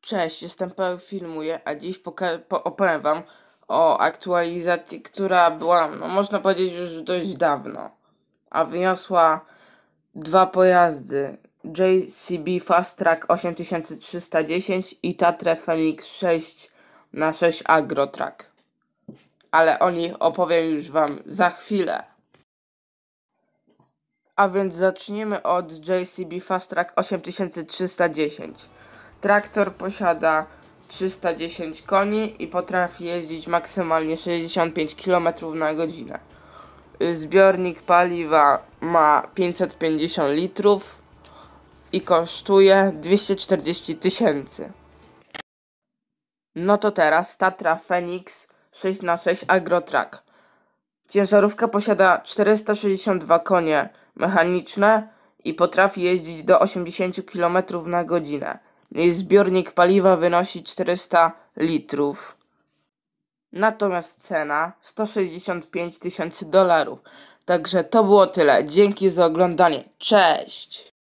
Cześć, jestem Paweł Filmuję, a dziś opowiem wam o aktualizacji, która była, no można powiedzieć, już dość dawno, a wyniosła dwa pojazdy JCB Fast Track 8310 i Tatre Fenix 6 na 6 Agro Track. Ale o nich opowiem już wam za chwilę. A więc zaczniemy od JCB Fast Track 8310. Traktor posiada 310 koni i potrafi jeździć maksymalnie 65 km na godzinę. Y, zbiornik paliwa ma 550 litrów i kosztuje 240 tysięcy. No to teraz Tatra Phoenix 6x6 AgroTrack. Ciężarówka posiada 462 konie mechaniczne i potrafi jeździć do 80 km na godzinę zbiornik paliwa wynosi 400 litrów. Natomiast cena 165 tysięcy dolarów. Także to było tyle. Dzięki za oglądanie. Cześć!